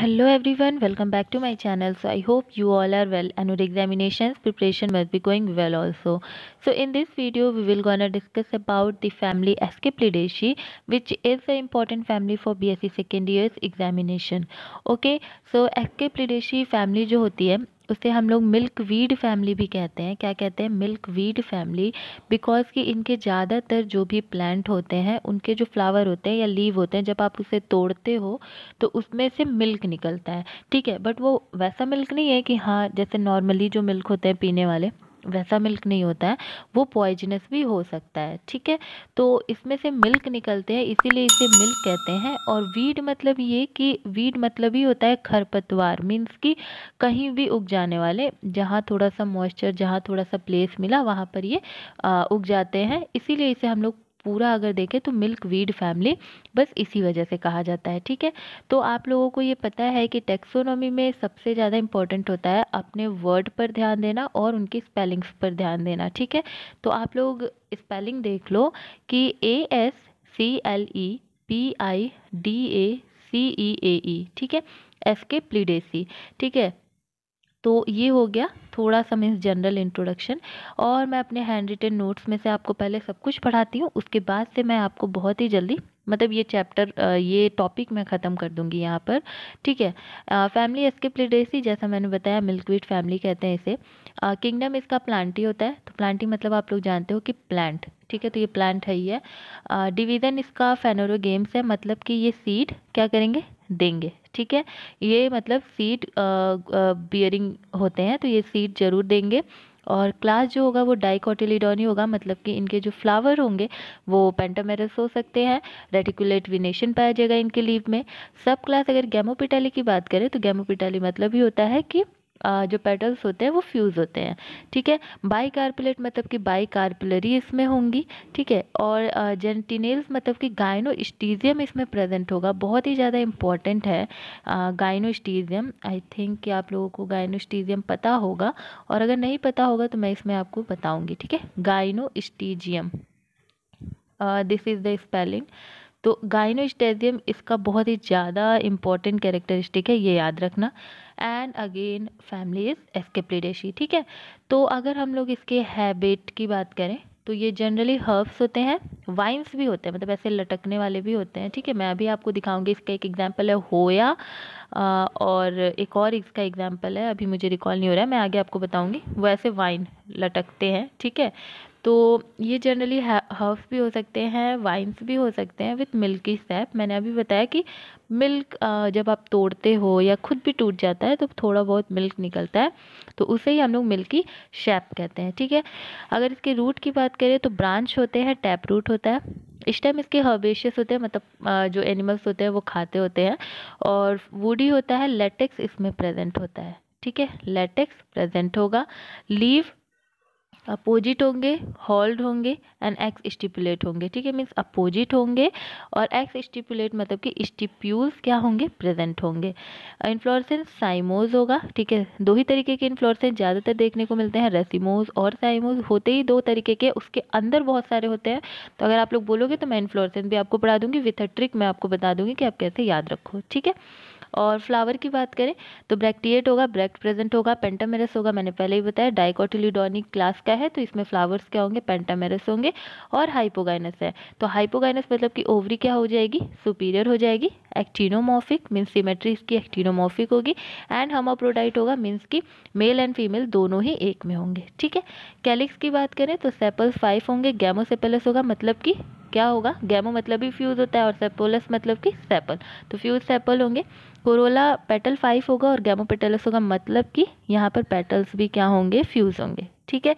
Hello everyone welcome back to my channel so I hope you all are well and your examination preparation must be going well also so in this video we will gonna discuss about the family Asclepiadaceae which is a important family for B S C second years examination okay so Asclepiadaceae family जो होती है उसे हम लोग milk weed family भी कहते हैं क्या कहते हैं मिल्क वीड फैमिली बिकॉज़ कि इनके ज़्यादातर जो भी प्लांट होते हैं उनके जो फ्लावर होते हैं या लीव होते हैं जब आप उसे तोड़ते हो तो उसमें से मिल्क निकलता है ठीक है बट वो वैसा मिल्क नहीं है कि हाँ जैसे नॉर्मली जो मिल्क होते हैं पीने वाले वैसा मिल्क नहीं होता है वो पॉइजनस भी हो सकता है ठीक है तो इसमें से मिल्क निकलते हैं इसीलिए इसे मिल्क कहते हैं और वीड मतलब ये कि वीड मतलब ही होता है खरपतवार मीन्स कि कहीं भी उग जाने वाले जहाँ थोड़ा सा मॉइस्चर जहाँ थोड़ा सा प्लेस मिला वहाँ पर ये आ, उग जाते हैं इसीलिए इसे हम लोग पूरा अगर देखें तो मिल्क वीड फैमिली बस इसी वजह से कहा जाता है ठीक है तो आप लोगों को ये पता है कि टेक्सोनॉमी में सबसे ज़्यादा इंपॉर्टेंट होता है अपने वर्ड पर ध्यान देना और उनकी स्पेलिंग्स पर ध्यान देना ठीक है तो आप लोग स्पेलिंग देख लो कि A S C L E P I D A C E A E ठीक है एस के प्लीडेसी ठीक है तो ये हो गया थोड़ा सा मीन्स जनरल इंट्रोडक्शन और मैं अपने हैंड रिटन नोट्स में से आपको पहले सब कुछ पढ़ाती हूँ उसके बाद से मैं आपको बहुत ही जल्दी मतलब ये चैप्टर ये टॉपिक मैं ख़त्म कर दूंगी यहाँ पर ठीक है फैमिली एस्केप प्लेडेसी जैसा मैंने बताया मिल्कवीट फैमिली कहते हैं इसे किंगडम इसका प्लांटी होता है तो प्लांटी मतलब आप लोग जानते हो कि प्लांट ठीक है तो ये प्लांट है ही है डिवीज़न इसका फेनोरो गेम्स है मतलब कि ये सीड क्या करेंगे देंगे ठीक है ये मतलब सीट बियरिंग होते हैं तो ये सीट ज़रूर देंगे और क्लास जो होगा वो डाइकोटिलीडोनी होगा मतलब कि इनके जो फ्लावर होंगे वो पेंटामेरस हो सकते हैं रेटिकुलेट विनेशन पाया जाएगा इनके लीव में सब क्लास अगर गैमोपिटाली की बात करें तो गैमोपिटाली मतलब ही होता है कि जो पेटल्स होते हैं वो फ्यूज़ होते हैं ठीक है बाई कार्पुलेट मतलब कि बाई कार्पुलरी इसमें होंगी ठीक है और जेंटिनेल्स मतलब कि गायनोस्टीजियम इसमें प्रेजेंट होगा बहुत ही ज़्यादा इम्पॉर्टेंट है गायनोस्टीजियम आई थिंक कि आप लोगों को गायनोस्टीजियम पता होगा और अगर नहीं पता होगा तो मैं इसमें आपको बताऊँगी ठीक है gynostegium this is the spelling तो गाइनोस्टेजियम इसका बहुत ही ज़्यादा इंपॉर्टेंट कैरेक्टरिस्टिक है ये याद रखना and again family is Asclepiadaceae ठीक है तो अगर हम लोग इसके हैबिट की बात करें तो ये जनरली हर्ब्स होते हैं वाइन्स भी होते हैं मतलब ऐसे लटकने वाले भी होते हैं ठीक है मैं अभी आपको दिखाऊंगी इसका एक एग्जांपल है होया और एक और इसका एग्जांपल है अभी मुझे रिकॉल नहीं हो रहा है मैं आगे आपको बताऊंगी वो ऐसे वाइन लटकते हैं ठीक है तो ये जनरली हर्ब्स भी हो सकते हैं वाइन्स भी हो सकते हैं विथ मिल्की सैप मैंने अभी बताया कि मिल्क जब आप तोड़ते हो या खुद भी टूट जाता है तो थोड़ा बहुत मिल्क निकलता है तो उसे ही हम लोग मिल्की शैप कहते हैं ठीक है अगर इसके रूट की बात करें तो ब्रांच होते हैं टैप रूट होता है इस टाइम इसके हर्बेशियस होते हैं मतलब जो एनिमल्स होते हैं वो खाते होते हैं और वूडी होता है लेटेक्स इसमें प्रेजेंट होता है ठीक है लेटेक्स प्रेजेंट होगा लीव अपोजिट होंगे हॉल्ड होंगे एंड एक्स स्टिपुलेट होंगे ठीक है मीन्स अपोजिट होंगे और एक्स स्टिपुलेट मतलब कि स्टिप्यूल्स क्या होंगे प्रेजेंट होंगे इन्फ्लोरसेंस uh, साइमोज होगा ठीक है दो ही तरीके के इन्फ्लोरसेंस ज़्यादातर देखने को मिलते हैं रेसिमोज और साइमोज होते ही दो तरीके के उसके अंदर बहुत सारे होते हैं तो अगर आप लोग बोलोगे तो मैं इन्फ्लोरसेंस भी आपको पढ़ा दूंगी विथ अ ट्रिक मैं आपको बता दूंगी कि आप कैसे याद रखो ठीक है और फ्लावर की बात करें तो ब्रैक्टिएट होगा ब्रैक्ट प्रेजेंट होगा पेंटामेरस होगा मैंने पहले ही बताया डाइकोटिलिडोनिक क्लास का है तो इसमें फ्लावर्स क्या होंगे पेंटामेरस होंगे और हाइपोगाइनस है तो हाइपोगाइनस मतलब कि ओवरी क्या हो जाएगी सुपीरियर हो जाएगी एक्टिनोमॉफिक मीन्स सिमेट्री इसकी एक्टिनोमॉफिक होगी एंड हमोप्रोडाइट होगा मीन्स कि मेल एंड फीमेल दोनों ही एक में होंगे ठीक है कैलिक्स की बात करें तो सेपल्स फाइव होंगे गैमोसेपलस होगा मतलब कि क्या होगा गैमो मतलब भी फ्यूज़ होता है और सेपोलस मतलब कि सेपल तो फ्यूज सेपल होंगे कोरोला पेटल फाइव होगा और गैमो पेटलस होगा मतलब कि यहाँ पर पेटल्स भी क्या होंगे फ्यूज़ होंगे ठीक है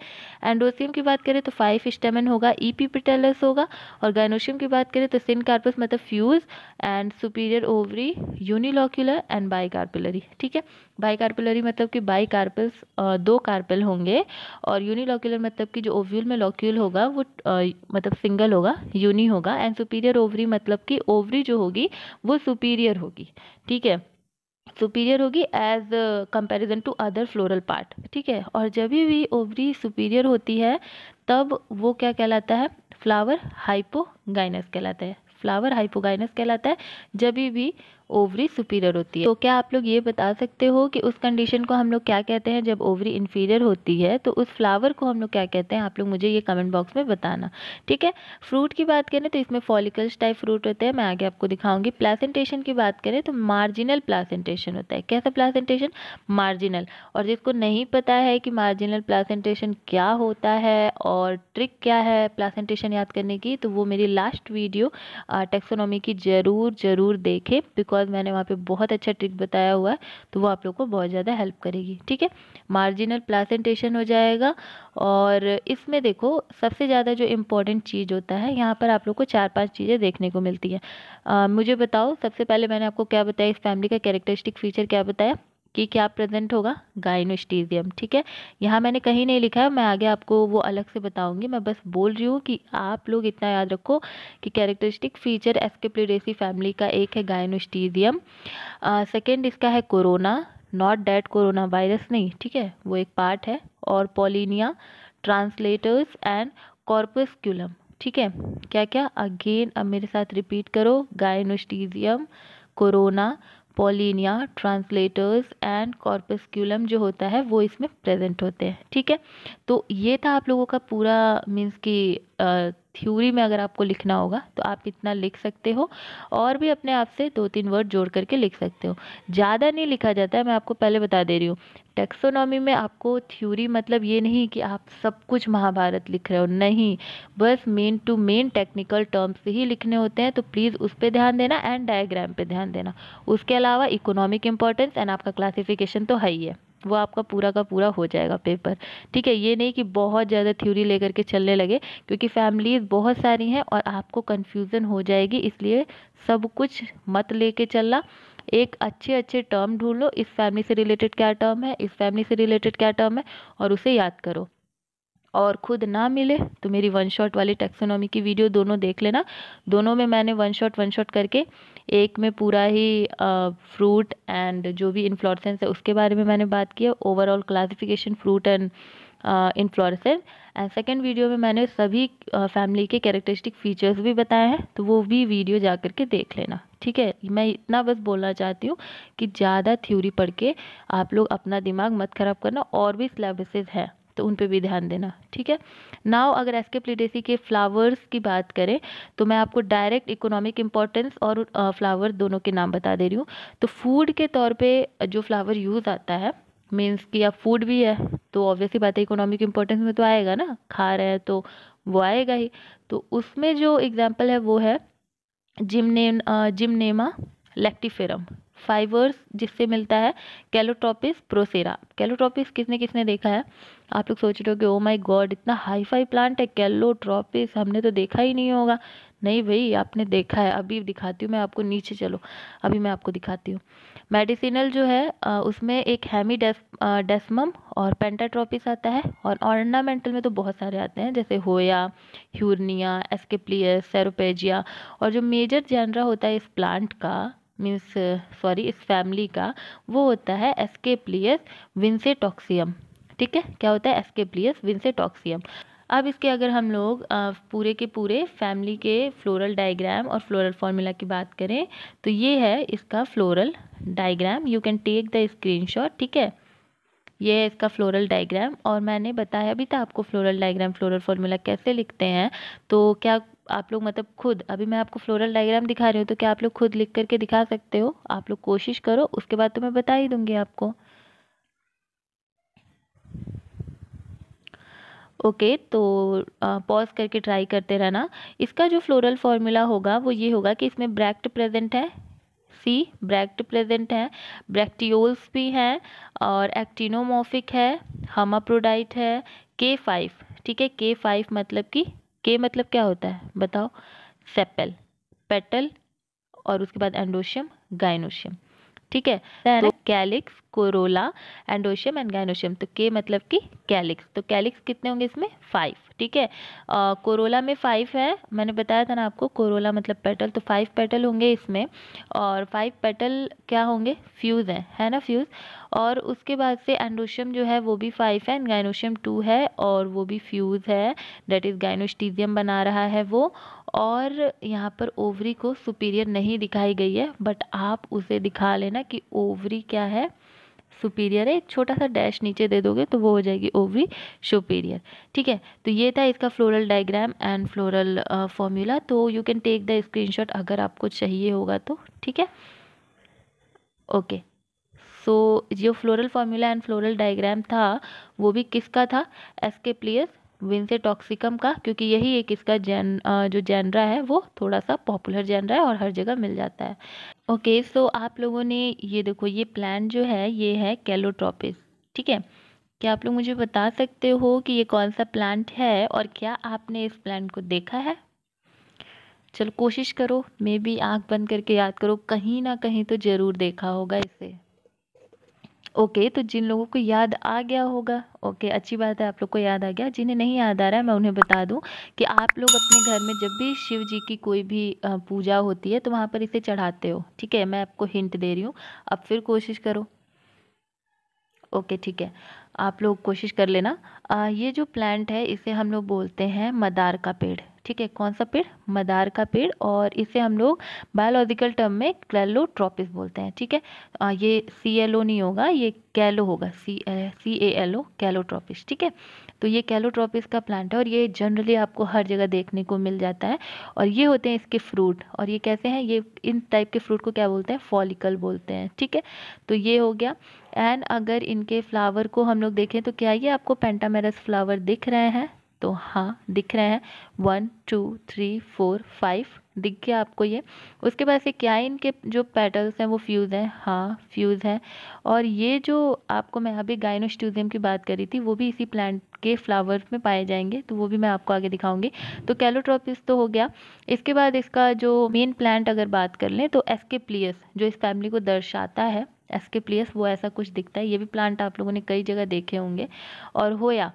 एंडोसियम की बात करें तो फाइव स्टेमन होगा ई e पिटेलस होगा और गाइनोशियम की बात करें तो सिनकार्पस मतलब fuse and superior ovary unilocular and carpellary ठीक है कार्पुलरी मतलब कि बाई कार्पल्स दो कार्पल होंगे और यूनिलोक्यूलर मतलब कि जो ओव्यूल में लॉक्यूल होगा वो आ, मतलब सिंगल होगा यूनि होगा एंड सुपीरियर ओवरी मतलब कि ओवरी जो होगी वो सुपीरियर होगी ठीक है सुपीरियर होगी as comparison to other floral part ठीक है और जब भी ओवरी सुपीरियर होती है तब वो क्या कहलाता है फ्लावर हाइपोगाइनस कहलाता है फ्लावर हाइपोगाइनस कहलाता है जब भी ओवरी सुपीरियर होती है तो क्या आप लोग ये बता सकते हो कि उस कंडीशन को हम लोग क्या कहते हैं जब ओवरी इन्फीरियर होती है तो उस फ्लावर को हम लोग क्या कहते हैं आप लोग मुझे ये कमेंट बॉक्स में बताना ठीक है फ्रूट की बात करें तो इसमें फॉलिकल्स टाइप फ्रूट होते हैं मैं आगे आपको दिखाऊंगी प्लासेंटेशन की बात करें तो मार्जिनल प्लासेंटेशन होता है कैसा प्लासेंटेशन मार्जिनल और जिसको नहीं पता है कि मार्जिनल प्लासेंटेशन क्या होता है और ट्रिक क्या है प्लासेंटेशन याद करने की तो वो मेरी लास्ट वीडियो टेक्सोनॉमी की ज़रूर ज़रूर देखें बिकॉज बिकॉज मैंने वहाँ पे बहुत अच्छा ट्रिक बताया हुआ है तो वो आप लोग को बहुत ज़्यादा हेल्प करेगी ठीक है मार्जिनल प्लासेंटेशन हो जाएगा और इसमें देखो सबसे ज़्यादा जो इम्पोर्टेंट चीज़ होता है यहाँ पर आप लोग को चार पाँच चीज़ें देखने को मिलती हैं मुझे बताओ सबसे पहले मैंने आपको क्या बताया इस फैमिली का कैरेक्टरिस्टिक फीचर क्या बताया कि क्या प्रेजेंट होगा गाइनोस्टीजियम ठीक है यहाँ मैंने कहीं नहीं लिखा है मैं आगे आपको वो अलग से बताऊंगी मैं बस बोल रही हूँ कि आप लोग इतना याद रखो कि कैरेक्टरिस्टिक फीचर एस्केप्लेडेसी फैमिली का एक है गाइनोस्टीजियम सेकेंड इसका है corona not that corona virus नहीं ठीक है वो एक पार्ट है और पोलिनिया ट्रांसलेटर्स एंड कॉर्पस्क्यूलम ठीक है क्या क्या अगेन अब मेरे साथ रिपीट करो gynostegium corona pollinia translators and corpusculum जो होता है वो इसमें प्रेजेंट होते हैं ठीक है तो ये था आप लोगों का पूरा मीन्स की थ्योरी में अगर आपको लिखना होगा तो आप इतना लिख सकते हो और भी अपने आप से दो तीन वर्ड जोड़ करके लिख सकते हो ज़्यादा नहीं लिखा जाता है मैं आपको पहले बता दे रही हूँ टेक्सोनॉमी में आपको थ्योरी मतलब ये नहीं कि आप सब कुछ महाभारत लिख रहे हो नहीं बस main two main technical terms ही लिखने होते हैं तो प्लीज़ उस पर ध्यान देना एंड डायग्राम पे ध्यान देना उसके अलावा इकोनॉमिक इंपॉर्टेंस एंड आपका क्लासिफिकेशन तो है ही है वो आपका पूरा का पूरा हो जाएगा पेपर ठीक है ये नहीं कि बहुत ज़्यादा थ्योरी लेकर के चलने लगे क्योंकि फैमिलीज़ बहुत सारी हैं और आपको कन्फ्यूज़न हो जाएगी इसलिए सब कुछ मत लेके चलना एक अच्छे अच्छे टर्म ढूंढ लो इस फैमिली से रिलेटेड क्या टर्म है इस फैमिली से रिलेटेड क्या टर्म है और उसे याद करो और खुद ना मिले तो मेरी वन शॉट वाली टेक्सोनॉमी की वीडियो दोनों देख लेना दोनों में मैंने वन शॉट वन शॉट करके एक में पूरा ही फ्रूट एंड जो भी इन्फ्लोरसेंस है उसके बारे में मैंने बात की है overall classification fruit and inflorescence and second video में मैंने सभी फैमिली uh, के कैरेक्टरिस्टिक फीचर्स भी बताए हैं तो वो भी वीडियो जा कर के देख लेना ठीक है मैं इतना बस बोलना चाहती हूँ कि ज़्यादा थ्योरी पढ़ के आप लोग अपना दिमाग मत ख़राब करना और भी सिलेबसेज हैं तो उन पे भी ध्यान देना ठीक है नाव अगर एस के के फ्लावर्स की बात करें तो मैं आपको डायरेक्ट इकोनॉमिक इम्पोर्टेंस और फ्लावर uh, दोनों के नाम बता दे रही हूँ तो फूड के तौर पे जो फ्लावर यूज़ आता है मीन्स कि अब फूड भी है तो ऑब्वियसली बात है इकोनॉमिक इम्पोर्टेंस में तो आएगा ना खा रहे हैं तो वो आएगा ही तो उसमें जो एग्जाम्पल है वो है जिमने जिमनेमा लेक्टिफेरम फाइबर्स जिससे मिलता है कैलोट्रॉपिस प्रोसेरा कैलोट्रॉपिस किसने किसने देखा है आप लोग सोच रहे हो कि ओ माई गॉड इतना हाई फाई प्लांट है कैलोट्रॉपिस हमने तो देखा ही नहीं होगा नहीं भाई आपने देखा है अभी दिखाती हूँ मैं आपको नीचे चलो अभी मैं आपको दिखाती हूँ मेडिसिनल जो है उसमें एक हैमी डेफ डेस्मम और पेंटाट्रॉपिस आता है और ऑर्नामेंटल में तो बहुत सारे आते हैं जैसे होया ह्यूरनिया एस्केप्लियस सेरोपेजिया और जो मेजर जेनरा होता है इस प्लांट का मीन्स सॉरी इस फैमिली का वो होता है एस्केप्लियस विंसेटॉक्सियम ठीक है क्या होता है एस्केप्लियस विंसेटॉक्सियम अब इसके अगर हम लोग पूरे के पूरे फैमिली के फ्लोरल डायग्राम और फ्लोरल फार्मूला की बात करें तो ये है इसका floral diagram you can take the screenshot ठीक है ये है इसका फ्लोरल डायग्राम और मैंने बताया अभी तो आपको फ्लोरल डायग्राम फ्लोरल फार्मूला कैसे लिखते हैं तो क्या आप लोग मतलब खुद अभी मैं आपको फ्लोरल डायग्राम दिखा रही हूँ तो क्या आप लोग खुद लिख करके दिखा सकते हो आप लोग कोशिश करो उसके बाद तो मैं बता ही दूँगी आपको ओके तो पॉज करके ट्राई करते रहना इसका जो फ्लोरल फार्मूला होगा वो ये होगा कि इसमें ब्रैक्ट प्रेजेंट है सी ब्रैक्ट प्रेजेंट है ब्रैक्टियोल्स भी हैं और एक्टिनोमोफिक है हमाप्रोडाइट है के फाइव ठीक है के फाइव मतलब कि के मतलब क्या होता है बताओ सेपल पेटल और उसके बाद एंडोशियम गाइनोशियम ठीक है तो calyx corolla androecium and gynoecium तो के मतलब कि कैलिक्स तो कैलिक्स कितने होंगे इसमें फाइव ठीक है कोरोला में फ़ाइव है मैंने बताया था ना आपको कोरोला मतलब पेटल तो फाइव पेटल होंगे इसमें और फाइव पेटल क्या होंगे फ्यूज़ हैं है ना फ्यूज़ और उसके बाद से एंडोशियम जो है वो भी फाइव है गाइनोशियम टू है और वो भी फ्यूज़ है डेट इज़ गाइनोस्टीजियम बना रहा है वो और यहाँ पर ओवरी को सुपीरियर नहीं दिखाई गई है बट आप उसे दिखा लेना कि ओवरी क्या है सुपीरियर है एक छोटा सा डैश नीचे दे दोगे तो वो हो जाएगी ओवरी सुपीरियर ठीक है तो ये था इसका floral diagram and floral formula तो you can take the screenshot अगर आपको चाहिए होगा तो ठीक है ओके सो जो floral formula and floral diagram था वो भी किसका था एस्केप्लियस विंसे टॉक्सिकम का क्योंकि यही एक इसका जैन जो जैनरा है वो थोड़ा सा पॉपुलर जैनरा है और हर जगह मिल जाता है ओके okay, सो so आप लोगों ने ये देखो ये प्लान जो है ये है कैलोट्रॉपिस ठीक है क्या आप लोग मुझे बता सकते हो कि ये कौन सा प्लांट है और क्या आपने इस प्लांट को देखा है चलो कोशिश करो मे बी आँख बंद करके याद करो कहीं ना कहीं तो ज़रूर देखा होगा इसे ओके तो जिन लोगों को याद आ गया होगा ओके अच्छी बात है आप लोग को याद आ गया जिन्हें नहीं याद आ रहा है मैं उन्हें बता दूं कि आप लोग अपने घर में जब भी शिव जी की कोई भी पूजा होती है तो वहाँ पर इसे चढ़ाते हो ठीक है मैं आपको हिंट दे रही हूँ अब फिर कोशिश करो ओके ठीक है आप लोग कोशिश कर लेना आ, ये जो प्लांट है इसे हम लोग बोलते हैं मदार का पेड़ ठीक है कौन सा पेड़ मदार का पेड़ और इसे हम लोग बायोलॉजिकल टर्म में क्लेलोट्रॉपिस बोलते हैं ठीक है आ, ये सी एल ओ नहीं होगा ये कैलो होगा सी सी ए एल ओ कैलोट्रॉपिस ठीक है तो ये कैलोट्रॉपिस का प्लांट है और ये जनरली आपको हर जगह देखने को मिल जाता है और ये होते हैं इसके फ्रूट और ये कैसे हैं ये इन टाइप के फ्रूट को क्या बोलते हैं फॉलिकल बोलते हैं ठीक है तो ये हो गया एंड अगर इनके फ्लावर को हम लोग देखें तो क्या ये आपको पेंटामेरस फ्लावर दिख रहे हैं तो हाँ दिख रहे हैं one two three four five दिख गया आपको ये उसके बाद से क्या है इनके जो पेटल्स हैं वो फ्यूज़ हैं हाँ फ्यूज़ हैं और ये जो आपको मैं अभी गाइनोस्ट्यूजियम की बात करी थी वो भी इसी प्लांट के फ्लावर में पाए जाएंगे तो वो भी मैं आपको आगे दिखाऊंगी तो कैलोट्रोपिस तो हो गया इसके बाद इसका जो मेन प्लांट अगर बात कर लें तो एस्केप्लियस जो इस फैमिली को दर्शाता है एस्केप्लियस वो ऐसा कुछ दिखता है ये भी प्लांट आप लोगों ने कई जगह देखे होंगे और होया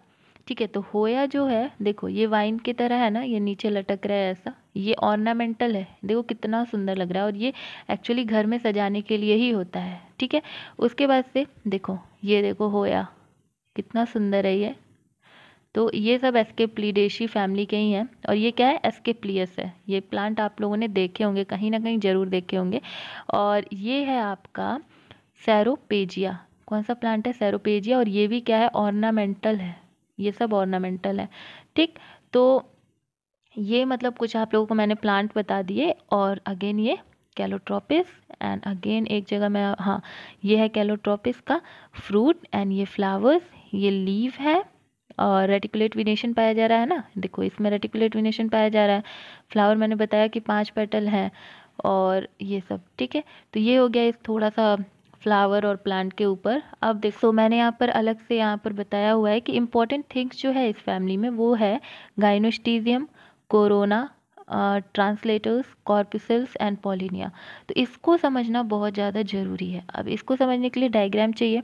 ठीक है तो होया जो है देखो ये वाइन की तरह है ना ये नीचे लटक रहा है ऐसा ये ऑर्नामेंटल है देखो कितना सुंदर लग रहा है और ये एक्चुअली घर में सजाने के लिए ही होता है ठीक है उसके बाद से देखो ये देखो होया कितना सुंदर है ये तो ये सब एस्केप्लीडेशी फैमिली के ही हैं और ये क्या है एस्केप्लियस है ये प्लांट आप लोगों ने देखे होंगे कहीं ना कहीं ज़रूर देखे होंगे और ये है आपका सैरोपेजिया कौन सा प्लांट है सैरोपेजिया और ये भी क्या है ऑर्नामेंटल है ये सब ऑर्नामेंटल है ठीक तो ये मतलब कुछ आप लोगों को मैंने प्लांट बता दिए और अगेन ये कैलोट्रोपिस एंड अगेन एक जगह मैं हाँ ये है कैलोट्रोपिस का फ्रूट एंड ये फ्लावर्स ये लीव है और रेटिकुलेट विनेशन पाया जा रहा है ना देखो इसमें रेटिकुलेट विनेशन पाया जा रहा है फ्लावर मैंने बताया कि पांच पेटल हैं और ये सब ठीक है तो ये हो गया इस थोड़ा सा फ्लावर और प्लांट के ऊपर अब देख सो तो मैंने यहाँ पर अलग से यहाँ पर बताया हुआ है कि इम्पॉर्टेंट थिंग्स जो है इस फैमिली में वो है gynostegium corona translators corpuscles and pollinia तो इसको समझना बहुत ज़्यादा ज़रूरी है अब इसको समझने के लिए डायग्राम चाहिए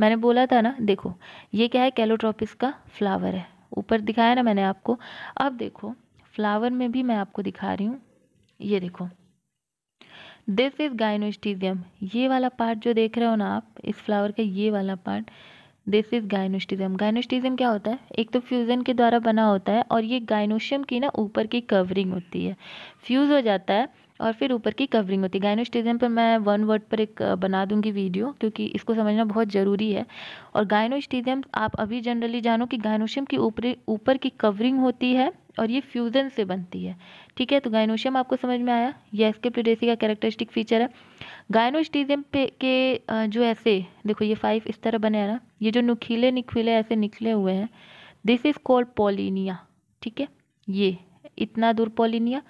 मैंने बोला था ना देखो ये क्या है कैलोट्रोपिस का फ्लावर है ऊपर दिखाया ना मैंने आपको अब देखो फ्लावर में भी मैं आपको दिखा रही हूँ ये देखो दिस इज़ गाइनोस्टिजियम ये वाला पार्ट जो देख रहे हो ना आप इस फ्लावर का ये वाला part this is gynostegium gynostegium क्या होता है एक तो फ्यूज़न के द्वारा बना होता है और ये गाइनोशियम की ना ऊपर की कवरिंग होती है फ्यूज़ हो जाता है और फिर ऊपर की कवरिंग होती है गायनोस्टिज्म पर मैं वन वर्ड पर एक बना दूंगी वीडियो क्योंकि इसको समझना बहुत ज़रूरी है और गायनोस्टिज्म आप अभी जनरली जानो कि गायनोशियम की ऊपर ऊपर की कवरिंग होती है और ये फ्यूज़न से बनती है ठीक है तो गायनोशियम आपको समझ में आया ये एस्केप्टोडेसी का कैरेक्टरिस्टिक फीचर है गायनोस्टिज्म पे के जो ऐसे देखो ये फाइव इस तरह बने हैं ना ये जो नुखीले निखीले ऐसे निकले हुए हैं दिस इज़ कॉल्ड पोलिनिया ठीक है ये इतना दूर पोलिनिया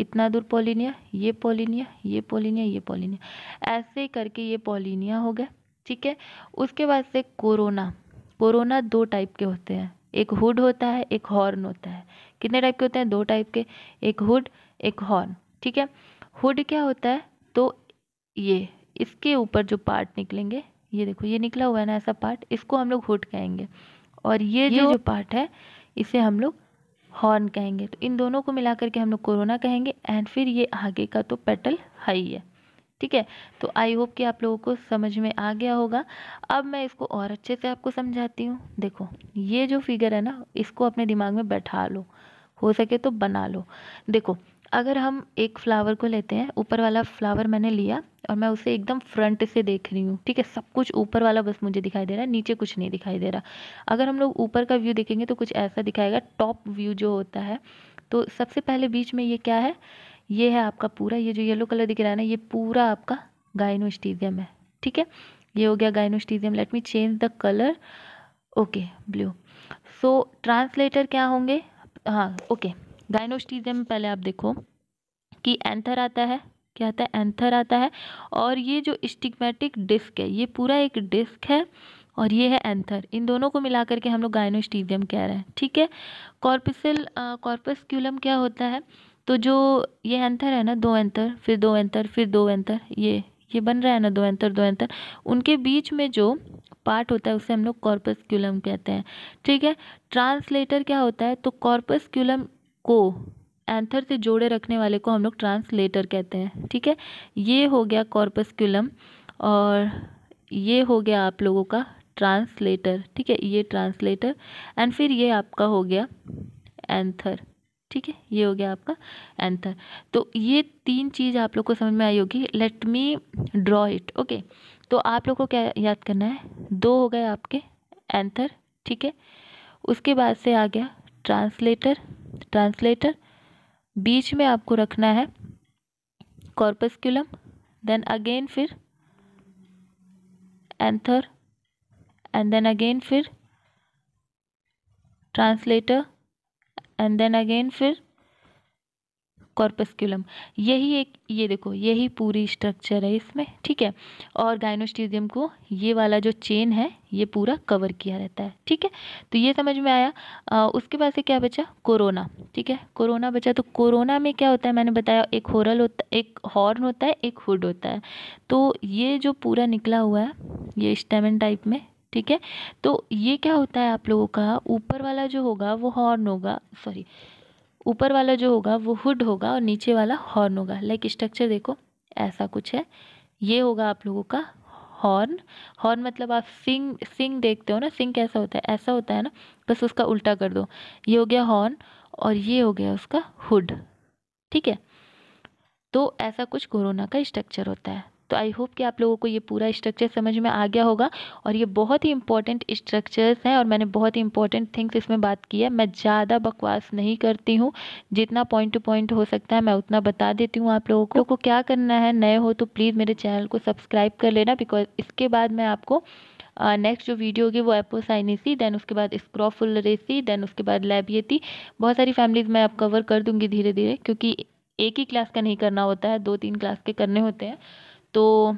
इतना दूर पोलिनिया ये पोलिनिया ये पोलिनिया ये पोलिनिया ऐसे करके ये पोलिनिया हो गया ठीक है उसके बाद से कोरोना कोरोना दो टाइप के होते हैं एक हुड होता है एक हॉर्न होता है कितने टाइप के होते हैं दो टाइप के एक हुड एक हॉर्न ठीक है हुड क्या होता है तो ये इसके ऊपर जो पार्ट निकलेंगे ये देखो ये निकला हुआ है ना ऐसा पार्ट इसको हम लोग हुड कहेंगे और ये, ये जो, जो पार्ट है इसे हम लोग हॉर्न कहेंगे तो इन दोनों को मिला करके हम लोग कोरोना कहेंगे एंड फिर ये आगे का तो पेटल हाई है ठीक है तो आई होप कि आप लोगों को समझ में आ गया होगा अब मैं इसको और अच्छे से आपको समझाती हूँ देखो ये जो फिगर है ना इसको अपने दिमाग में बैठा लो हो सके तो बना लो देखो अगर हम एक फ्लावर को लेते हैं ऊपर वाला फ्लावर मैंने लिया और मैं उसे एकदम फ्रंट से देख रही हूँ ठीक है सब कुछ ऊपर वाला बस मुझे दिखाई दे रहा है नीचे कुछ नहीं दिखाई दे रहा अगर हम लोग ऊपर का व्यू देखेंगे तो कुछ ऐसा दिखाएगा टॉप व्यू जो होता है तो सबसे पहले बीच में ये क्या है ये है आपका पूरा ये जो येलो कलर दिख रहा है ना ये पूरा आपका गाइनोस्टीजियम है ठीक है ये हो गया gynostegium let me change the colour okay blue so translator क्या होंगे हाँ ओके okay. गायनोस्टीजियम में पहले आप देखो कि एंथर आता है क्या आता है एंथर आता है और ये जो स्टिग्मेटिक डिस्क है ये पूरा एक डिस्क है और ये है एंथर इन दोनों को मिला करके हम लोग गायनोस्टीजियम कह रहे हैं ठीक है कॉर्पिसल कॉर्पस्क्यूलम क्या होता है तो जो ये एंथर है ना दो एंथर फिर दो एंथर फिर दो एंथर ये ये बन रहा है ना दो एंथर दो एंथर उनके बीच में जो पार्ट होता है उसे हम लोग कॉर्पस्क्यूलम कहते हैं ठीक है ट्रांसलेटर क्या होता है तो कॉर्पस्क्यूलम को एंथर से जोड़े रखने वाले को हम लोग ट्रांसलेटर कहते हैं ठीक है ये हो गया कॉर्पस्क्यूलम और ये हो गया आप लोगों का ट्रांसलेटर ठीक है ये ट्रांसलेटर एंड फिर ये आपका हो गया एंथर ठीक है ये हो गया आपका एंथर तो ये तीन चीज़ आप लोग को समझ में आई होगी let me draw it okay तो आप लोग को क्या याद करना है दो हो गए आपके एंथर ठीक है उसके बाद से आ गया ट्रांसलेटर ट्रांसलेटर बीच में आपको रखना है कॉर्पस्कुलम देन अगेन फिर एंथर एंड देन अगेन फिर ट्रांसलेटर एंड देन अगेन फिर कॉर्पस्क्यूलम यही एक ये देखो यही पूरी स्ट्रक्चर है इसमें ठीक है और गायनोस्टीजियम को ये वाला जो चेन है ये पूरा कवर किया रहता है ठीक है तो ये समझ में आया आ, उसके बाद से क्या बचा कोरोना ठीक है कोरोना बचा तो कोरोना में क्या होता है मैंने बताया एक होरल होता एक हॉर्न होता है एक हुड होता है तो ये जो पूरा निकला हुआ है ये स्टेमन टाइप में ठीक है तो ये क्या होता है आप लोगों का ऊपर वाला जो होगा वो हॉर्न होगा सॉरी ऊपर वाला जो होगा वो हुड होगा और नीचे वाला हॉर्न होगा लाइक स्ट्रक्चर देखो ऐसा कुछ है ये होगा आप लोगों का हॉर्न हॉर्न मतलब आप सिंग सिंग देखते हो ना सिंग कैसा होता है ऐसा होता है ना बस उसका उल्टा कर दो ये हो गया हॉर्न और ये हो गया उसका हुड ठीक है तो ऐसा कुछ कोरोना का स्ट्रक्चर होता है तो आई होप कि आप लोगों को ये पूरा स्ट्रक्चर समझ में आ गया होगा और ये बहुत ही इंपॉर्टेंट स्ट्रक्चर्स हैं और मैंने बहुत ही इंपॉर्टेंट थिंग्स इसमें बात की है मैं ज़्यादा बकवास नहीं करती हूँ जितना पॉइंट टू पॉइंट हो सकता है मैं उतना बता देती हूँ आप लोगों को, को क्या करना है नए हो तो प्लीज़ मेरे चैनल को सब्सक्राइब कर लेना बिकॉज इसके बाद मैं आपको नेक्स्ट uh, जो वीडियो होगी वो एपोसाइनिसी देन उसके बाद रेसी देन उसके बाद लैबियती बहुत सारी फैमिलीज मैं अब कवर कर दूंगी धीरे धीरे क्योंकि एक ही क्लास का नहीं करना होता है दो तीन क्लास के करने होते हैं तो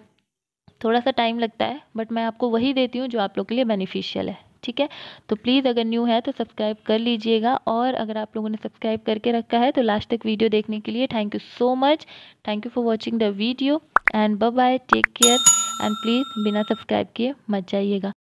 थोड़ा सा टाइम लगता है बट मैं आपको वही देती हूँ जो आप लोग के लिए बेनिफिशियल है ठीक है तो प्लीज़ अगर न्यू है तो सब्सक्राइब कर लीजिएगा और अगर आप लोगों ने सब्सक्राइब करके रखा है तो लास्ट तक वीडियो देखने के लिए thank you so much thank you for watching the video and bye bye take care and please बिना सब्सक्राइब किए मत जाइएगा